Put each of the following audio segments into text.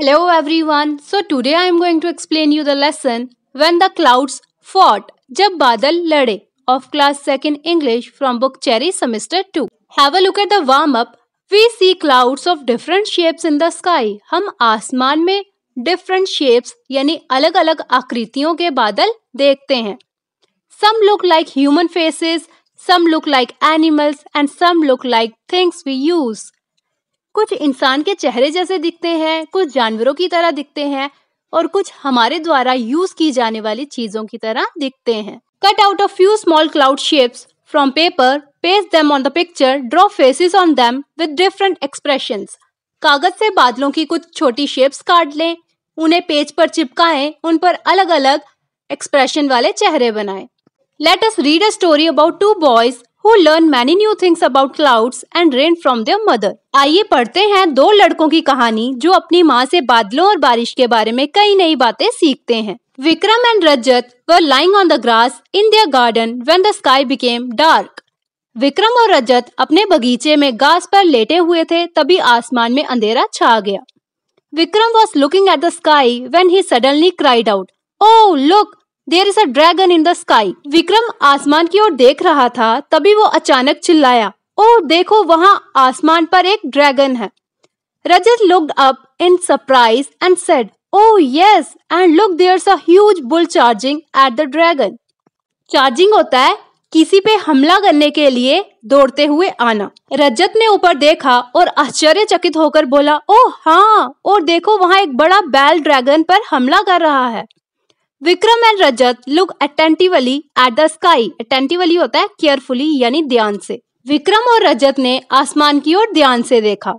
Hello everyone. So today I am going to explain you the lesson When the Clouds Fought जब बादल लड़े of class 2nd English from book Cherry semester 2. Have a look at the warm up. We see clouds of different shapes in the sky. हम आसमान में different shapes यानी अलग अलग आकृतियों के बादल देखते हैं Some look like human faces, some look like animals and some look like things we use. कुछ इंसान के चेहरे जैसे दिखते हैं कुछ जानवरों की तरह दिखते हैं और कुछ हमारे द्वारा यूज की जाने वाली चीजों की तरह दिखते हैं cut out a few small cloud shapes from paper paste them on the picture draw faces on them with different expression कागज से बादलों की कुछ छोटी शेप्स काट लें उन्हें पेज पर चिपकाएं उन पर अलग अलग एक्सप्रेशन वाले चेहरे बनाएं let us read a story about two boys who learn many new things about clouds and rain from their mother आइए पढ़ते हैं दो लड़कों की कहानी जो अपनी माँ से बादलों और बारिश के बारे में कई नई बातें सीखते हैं Vikram and Rajat were lying on the grass in their garden when the sky became dark Vikram और रजत अपने बगीचे में घास पर लेटे हुए थे तभी आसमान में अंधेरा छा गया Vikram was looking at the sky when he suddenly cried out oh look there is a dragon in the sky Vikram आसमान की ओर देख रहा था तभी वो अचानक चिल्लाया ओ देखो वहाँ आसमान पर एक ड्रैगन है Rajat look up in surprise and said oh yes, and look, there's a huge bull charging at the charging होता है किसी पे हमला करने के लिए दौड़ते हुए आना रजत ने ऊपर देखा और आश्चर्यचकित होकर बोला ओ हाँ और देखो वहाँ एक बड़ा बैल ड्रैगन पर हमला कर रहा है Vikram and Rajat look attentively at the sky attentively होता है केयरफुली यानी ध्यान से विक्रम और रजत ने आसमान की ओर ध्यान से देखा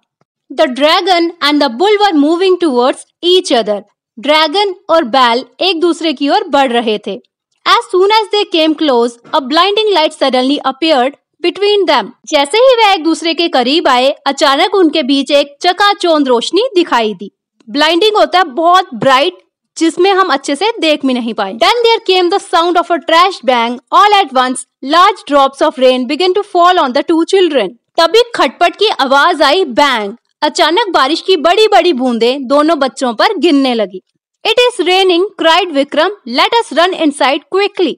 the dragon and the bull were moving towards each other dragon और बैल एक दूसरे की ओर बढ़ रहे थे as soon as they came close a blinding light suddenly appeared between them जैसे ही वे एक दूसरे के करीब आए अचानक उनके बीच एक चकाचौंध रोशनी दिखाई दी ब्लाइंडिंग होता है बहुत ब्राइट जिसमें हम अच्छे से देख भी नहीं पाए then there came the sound of a crash bang all at once large drops of rain began to fall on the two children तभी खटपट की आवाज आई बैंग अचानक बारिश की बड़ी बड़ी बूंदे दोनों बच्चों पर गिरने लगी it is raining cried Vikram let us run inside quickly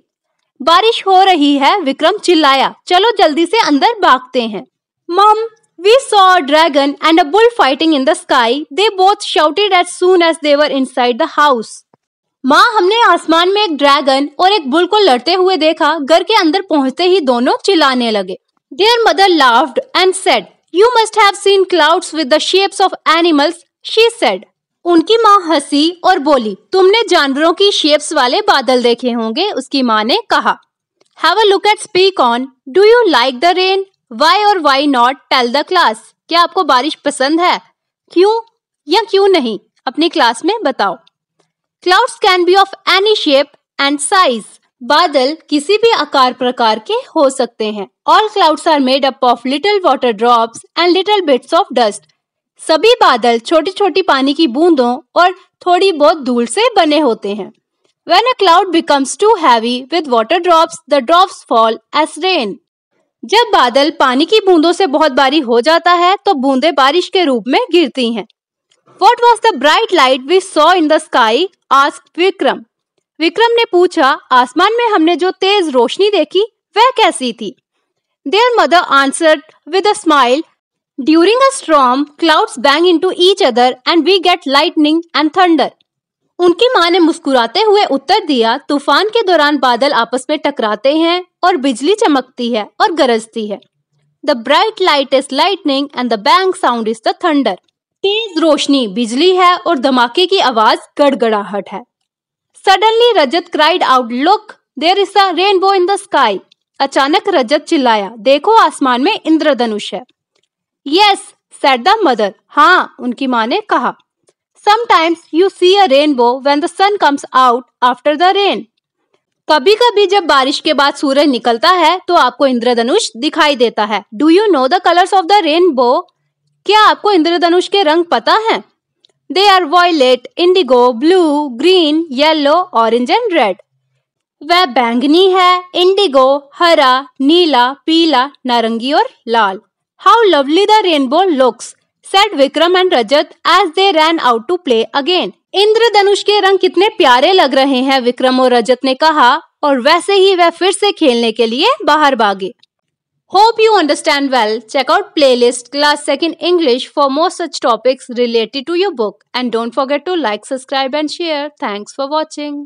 बारिश हो रही है विक्रम चिल्लाया चलो जल्दी से अंदर भागते हैं मम We saw a dragon and a bull fighting in the sky. They both shouted as soon as they were inside the house. माँ हमने आसमान में एक ड्रैगन और एक बुल को लड़ते हुए देखा घर के अंदर पहुंचते ही दोनों चिल्लाने लगे their mother laughed and said you must have seen clouds with the shapes of animals she said उनकी माँ हंसी और बोली तुमने जानवरों की शेप्स वाले बादल देखे होंगे उसकी माँ ने कहा have a look at speak on do you like the rain why और why not tell the class क्या आपको बारिश पसंद है क्यों या क्यों नहीं अपने क्लास में बताओ clouds can be of any shape and size बादल किसी भी आकार प्रकार के हो सकते हैं all clouds are made up of little water drops and little bits of dust सभी बादल छोटी छोटी पानी की बूंदों और थोड़ी बहुत धूल से बने होते हैं When a cloud becomes too heavy with water drops, the drops fall as rain. जब बादल पानी की बूंदों से बहुत भारी हो जाता है तो बूंदे बारिश के रूप में गिरती हैं। What was the bright light we saw in the sky asked Vikram Vikram ने पूछा आसमान में हमने जो तेज रोशनी देखी वह कैसी थी their mother answer with a smile during a storm clouds bang into each other and we get lightning and thunder उनकी मां ने मुस्कुराते हुए उत्तर दिया तूफान के दौरान बादल आपस में टकराते हैं और बिजली चमकती है और गरजती है the bright light is lightning and the bang sound is the thunder तेज रोशनी बिजली है और धमाके की आवाज गड़गड़ाहट है suddenly Rajat cried out look there is a rainbow in the sky अचानक रजत चिल्लाया देखो आसमान में इंद्रधनुष है यस सेट द मदर हाँ उनकी माँ ने कहा Sometimes you see a rainbow when the sun comes out after the rain. कभी कभी जब बारिश के बाद सूरज निकलता है तो आपको इंद्रधनुष दिखाई देता है do you know the colours of the rainbow क्या आपको इंद्रधनुष के रंग पता है they are violet indigo blue green yellow orange and red वह बैंगनी है इंडिगो हरा नीला पीला नारंगी और लाल how lovely the rainbow looks Vikram and Rajat as they they out to play again इंद्र इंद्रधनुष के रंग कितने प्यारे लग रहे हैं विक्रम और रजत ने कहा और वैसे ही वह फिर से खेलने के लिए बाहर भागे hope you understand well check out playlist class second English for more such topics related to your book and don't forget to like subscribe and share thanks for watching